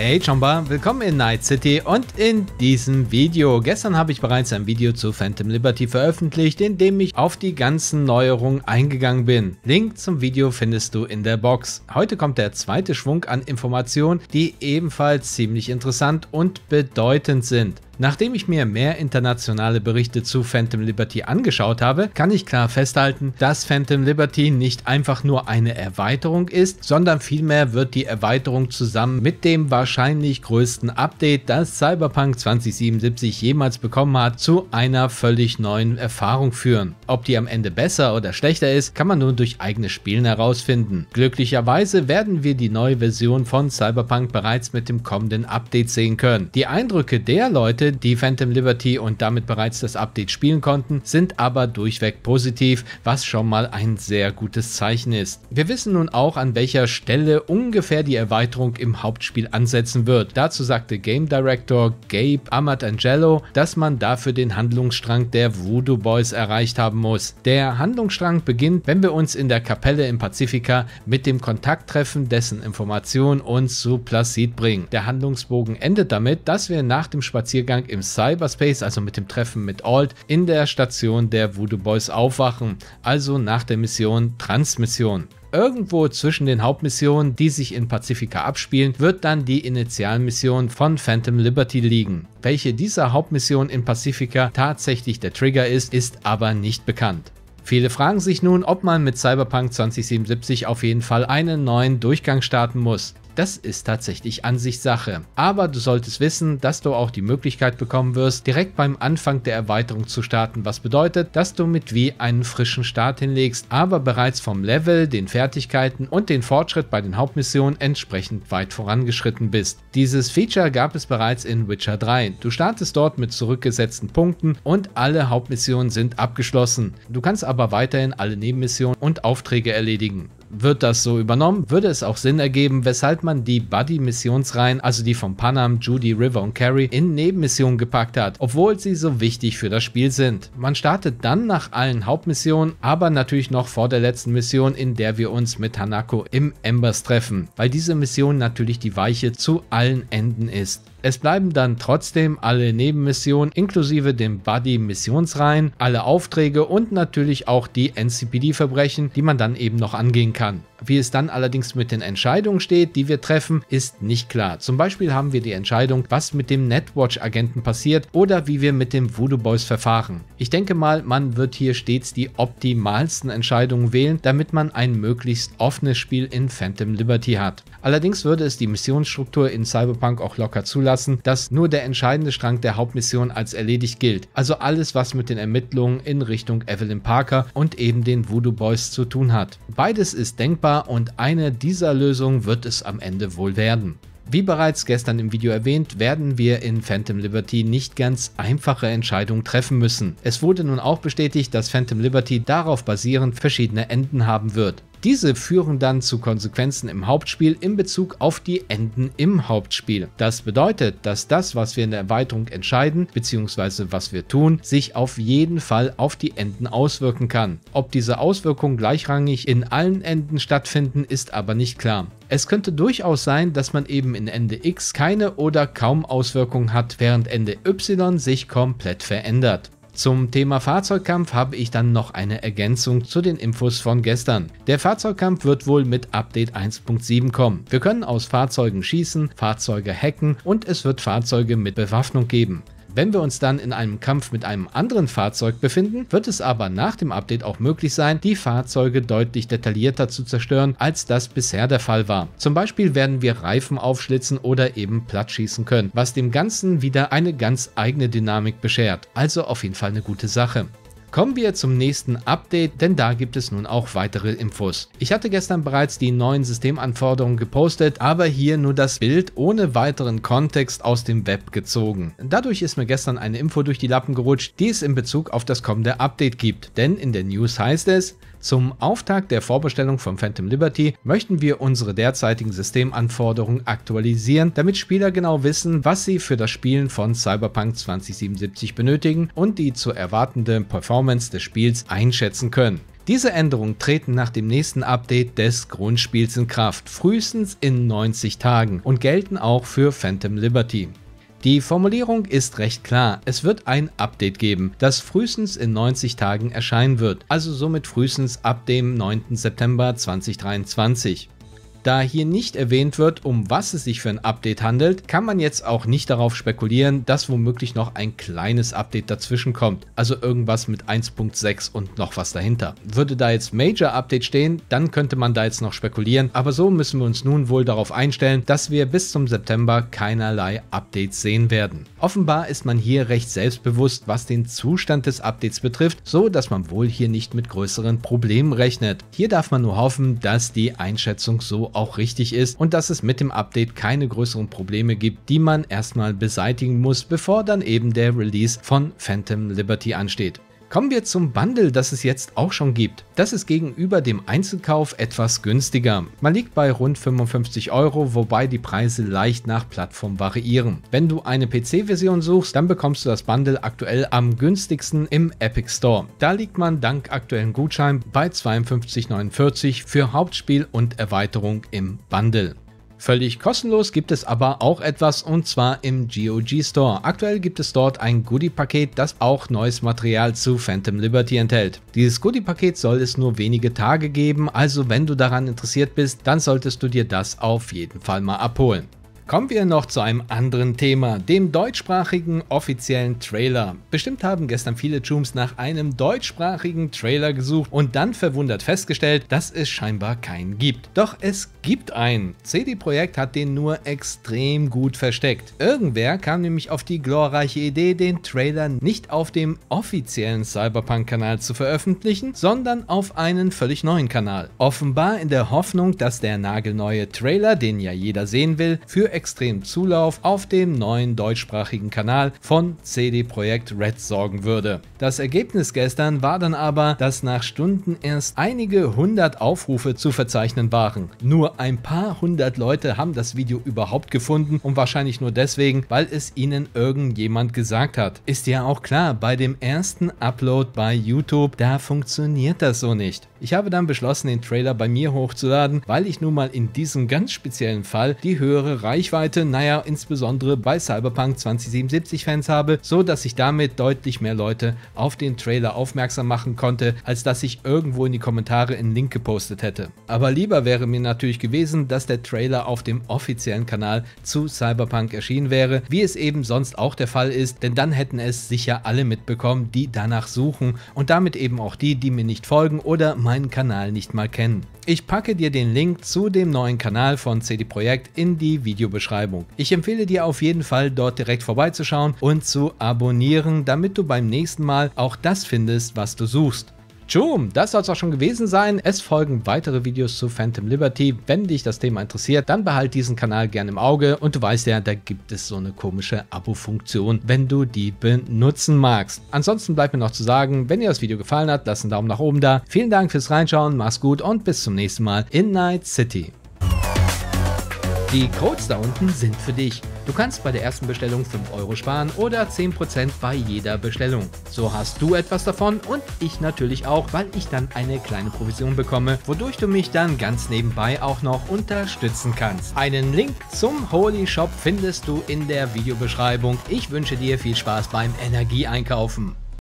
Hey Chomba, willkommen in Night City und in diesem Video. Gestern habe ich bereits ein Video zu Phantom Liberty veröffentlicht, in dem ich auf die ganzen Neuerungen eingegangen bin. Link zum Video findest du in der Box. Heute kommt der zweite Schwung an Informationen, die ebenfalls ziemlich interessant und bedeutend sind. Nachdem ich mir mehr internationale Berichte zu Phantom Liberty angeschaut habe, kann ich klar festhalten, dass Phantom Liberty nicht einfach nur eine Erweiterung ist, sondern vielmehr wird die Erweiterung zusammen mit dem wahrscheinlich größten Update, das Cyberpunk 2077 jemals bekommen hat, zu einer völlig neuen Erfahrung führen. Ob die am Ende besser oder schlechter ist, kann man nur durch eigene Spielen herausfinden. Glücklicherweise werden wir die neue Version von Cyberpunk bereits mit dem kommenden Update sehen können. Die Eindrücke der Leute, die Phantom Liberty und damit bereits das Update spielen konnten, sind aber durchweg positiv, was schon mal ein sehr gutes Zeichen ist. Wir wissen nun auch, an welcher Stelle ungefähr die Erweiterung im Hauptspiel ansetzen wird. Dazu sagte Game Director Gabe Angelo, dass man dafür den Handlungsstrang der Voodoo Boys erreicht haben muss. Der Handlungsstrang beginnt, wenn wir uns in der Kapelle im Pazifika mit dem Kontakt treffen, dessen Informationen uns zu Placid bringen. Der Handlungsbogen endet damit, dass wir nach dem Spaziergang Neuanfang im Cyberspace, also mit dem Treffen mit Alt, in der Station der Voodoo Boys aufwachen, also nach der Mission Transmission. Irgendwo zwischen den Hauptmissionen, die sich in Pazifika abspielen, wird dann die Initialmission von Phantom Liberty liegen. Welche dieser Hauptmissionen in Pacifica tatsächlich der Trigger ist, ist aber nicht bekannt. Viele fragen sich nun, ob man mit Cyberpunk 2077 auf jeden Fall einen neuen Durchgang starten muss. Das ist tatsächlich Ansichtssache. Aber du solltest wissen, dass du auch die Möglichkeit bekommen wirst, direkt beim Anfang der Erweiterung zu starten, was bedeutet, dass du mit W einen frischen Start hinlegst, aber bereits vom Level, den Fertigkeiten und den Fortschritt bei den Hauptmissionen entsprechend weit vorangeschritten bist. Dieses Feature gab es bereits in Witcher 3. Du startest dort mit zurückgesetzten Punkten und alle Hauptmissionen sind abgeschlossen. Du kannst aber weiterhin alle Nebenmissionen und Aufträge erledigen wird das so übernommen, würde es auch Sinn ergeben, weshalb man die Buddy-Missionsreihen, also die von Panam, Judy, River und Carrie, in Nebenmissionen gepackt hat, obwohl sie so wichtig für das Spiel sind. Man startet dann nach allen Hauptmissionen, aber natürlich noch vor der letzten Mission, in der wir uns mit Hanako im Embers treffen, weil diese Mission natürlich die Weiche zu allen Enden ist. Es bleiben dann trotzdem alle Nebenmissionen inklusive dem Buddy-Missionsreihen, alle Aufträge und natürlich auch die NCPD-Verbrechen, die man dann eben noch angehen kann kann. Wie es dann allerdings mit den Entscheidungen steht, die wir treffen, ist nicht klar. Zum Beispiel haben wir die Entscheidung, was mit dem Netwatch-Agenten passiert oder wie wir mit dem Voodoo Boys verfahren. Ich denke mal, man wird hier stets die optimalsten Entscheidungen wählen, damit man ein möglichst offenes Spiel in Phantom Liberty hat. Allerdings würde es die Missionsstruktur in Cyberpunk auch locker zulassen, dass nur der entscheidende Strang der Hauptmission als erledigt gilt, also alles, was mit den Ermittlungen in Richtung Evelyn Parker und eben den Voodoo Boys zu tun hat. Beides ist denkbar und eine dieser Lösungen wird es am Ende wohl werden. Wie bereits gestern im Video erwähnt, werden wir in Phantom Liberty nicht ganz einfache Entscheidungen treffen müssen. Es wurde nun auch bestätigt, dass Phantom Liberty darauf basierend verschiedene Enden haben wird. Diese führen dann zu Konsequenzen im Hauptspiel in Bezug auf die Enden im Hauptspiel. Das bedeutet, dass das, was wir in der Erweiterung entscheiden bzw. was wir tun, sich auf jeden Fall auf die Enden auswirken kann. Ob diese Auswirkungen gleichrangig in allen Enden stattfinden, ist aber nicht klar. Es könnte durchaus sein, dass man eben in Ende X keine oder kaum Auswirkungen hat, während Ende Y sich komplett verändert. Zum Thema Fahrzeugkampf habe ich dann noch eine Ergänzung zu den Infos von gestern. Der Fahrzeugkampf wird wohl mit Update 1.7 kommen. Wir können aus Fahrzeugen schießen, Fahrzeuge hacken und es wird Fahrzeuge mit Bewaffnung geben. Wenn wir uns dann in einem Kampf mit einem anderen Fahrzeug befinden, wird es aber nach dem Update auch möglich sein, die Fahrzeuge deutlich detaillierter zu zerstören, als das bisher der Fall war. Zum Beispiel werden wir Reifen aufschlitzen oder eben platt schießen können, was dem Ganzen wieder eine ganz eigene Dynamik beschert. Also auf jeden Fall eine gute Sache. Kommen wir zum nächsten Update, denn da gibt es nun auch weitere Infos. Ich hatte gestern bereits die neuen Systemanforderungen gepostet, aber hier nur das Bild ohne weiteren Kontext aus dem Web gezogen. Dadurch ist mir gestern eine Info durch die Lappen gerutscht, die es in Bezug auf das kommende Update gibt, denn in der News heißt es, zum Auftakt der Vorbestellung von Phantom Liberty möchten wir unsere derzeitigen Systemanforderungen aktualisieren, damit Spieler genau wissen, was sie für das Spielen von Cyberpunk 2077 benötigen und die zu erwartende Performance des Spiels einschätzen können. Diese Änderungen treten nach dem nächsten Update des Grundspiels in Kraft, frühestens in 90 Tagen und gelten auch für Phantom Liberty. Die Formulierung ist recht klar. Es wird ein Update geben, das frühestens in 90 Tagen erscheinen wird, also somit frühestens ab dem 9. September 2023. Da hier nicht erwähnt wird, um was es sich für ein Update handelt, kann man jetzt auch nicht darauf spekulieren, dass womöglich noch ein kleines Update dazwischen kommt. Also irgendwas mit 1.6 und noch was dahinter. Würde da jetzt Major Update stehen, dann könnte man da jetzt noch spekulieren. Aber so müssen wir uns nun wohl darauf einstellen, dass wir bis zum September keinerlei Updates sehen werden. Offenbar ist man hier recht selbstbewusst, was den Zustand des Updates betrifft, so dass man wohl hier nicht mit größeren Problemen rechnet. Hier darf man nur hoffen, dass die Einschätzung so auch richtig ist und dass es mit dem Update keine größeren Probleme gibt, die man erstmal beseitigen muss, bevor dann eben der Release von Phantom Liberty ansteht. Kommen wir zum Bundle, das es jetzt auch schon gibt. Das ist gegenüber dem Einzelkauf etwas günstiger. Man liegt bei rund 55 Euro, wobei die Preise leicht nach Plattform variieren. Wenn du eine PC-Version suchst, dann bekommst du das Bundle aktuell am günstigsten im Epic Store. Da liegt man dank aktuellen Gutschein bei 52,49 für Hauptspiel und Erweiterung im Bundle. Völlig kostenlos gibt es aber auch etwas und zwar im GOG Store. Aktuell gibt es dort ein Goodie-Paket, das auch neues Material zu Phantom Liberty enthält. Dieses Goodie-Paket soll es nur wenige Tage geben, also wenn du daran interessiert bist, dann solltest du dir das auf jeden Fall mal abholen. Kommen wir noch zu einem anderen Thema, dem deutschsprachigen offiziellen Trailer. Bestimmt haben gestern viele Chooms nach einem deutschsprachigen Trailer gesucht und dann verwundert festgestellt, dass es scheinbar keinen gibt. Doch es gibt einen. CD Projekt hat den nur extrem gut versteckt. Irgendwer kam nämlich auf die glorreiche Idee, den Trailer nicht auf dem offiziellen Cyberpunk-Kanal zu veröffentlichen, sondern auf einen völlig neuen Kanal. Offenbar in der Hoffnung, dass der nagelneue Trailer, den ja jeder sehen will, für extrem Zulauf auf dem neuen deutschsprachigen Kanal von CD Projekt Red sorgen würde. Das Ergebnis gestern war dann aber, dass nach Stunden erst einige hundert Aufrufe zu verzeichnen waren. Nur ein paar hundert Leute haben das Video überhaupt gefunden und wahrscheinlich nur deswegen, weil es ihnen irgendjemand gesagt hat. Ist ja auch klar, bei dem ersten Upload bei YouTube, da funktioniert das so nicht. Ich habe dann beschlossen, den Trailer bei mir hochzuladen, weil ich nun mal in diesem ganz speziellen Fall die höhere Reichweite Reichweite, naja, insbesondere bei Cyberpunk 2077 Fans habe, so dass ich damit deutlich mehr Leute auf den Trailer aufmerksam machen konnte, als dass ich irgendwo in die Kommentare einen Link gepostet hätte. Aber lieber wäre mir natürlich gewesen, dass der Trailer auf dem offiziellen Kanal zu Cyberpunk erschienen wäre, wie es eben sonst auch der Fall ist, denn dann hätten es sicher alle mitbekommen, die danach suchen und damit eben auch die, die mir nicht folgen oder meinen Kanal nicht mal kennen. Ich packe dir den Link zu dem neuen Kanal von CD Projekt in die Videobeschreibung Beschreibung. Ich empfehle dir auf jeden Fall, dort direkt vorbeizuschauen und zu abonnieren, damit du beim nächsten Mal auch das findest, was du suchst. Tschum, das soll es auch schon gewesen sein. Es folgen weitere Videos zu Phantom Liberty. Wenn dich das Thema interessiert, dann behalt diesen Kanal gerne im Auge. Und du weißt ja, da gibt es so eine komische Abo-Funktion, wenn du die benutzen magst. Ansonsten bleibt mir noch zu sagen, wenn dir das Video gefallen hat, lass einen Daumen nach oben da. Vielen Dank fürs Reinschauen, mach's gut und bis zum nächsten Mal in Night City. Die Codes da unten sind für dich. Du kannst bei der ersten Bestellung 5 Euro sparen oder 10% bei jeder Bestellung. So hast du etwas davon und ich natürlich auch, weil ich dann eine kleine Provision bekomme, wodurch du mich dann ganz nebenbei auch noch unterstützen kannst. Einen Link zum Holy Shop findest du in der Videobeschreibung. Ich wünsche dir viel Spaß beim Energieeinkaufen.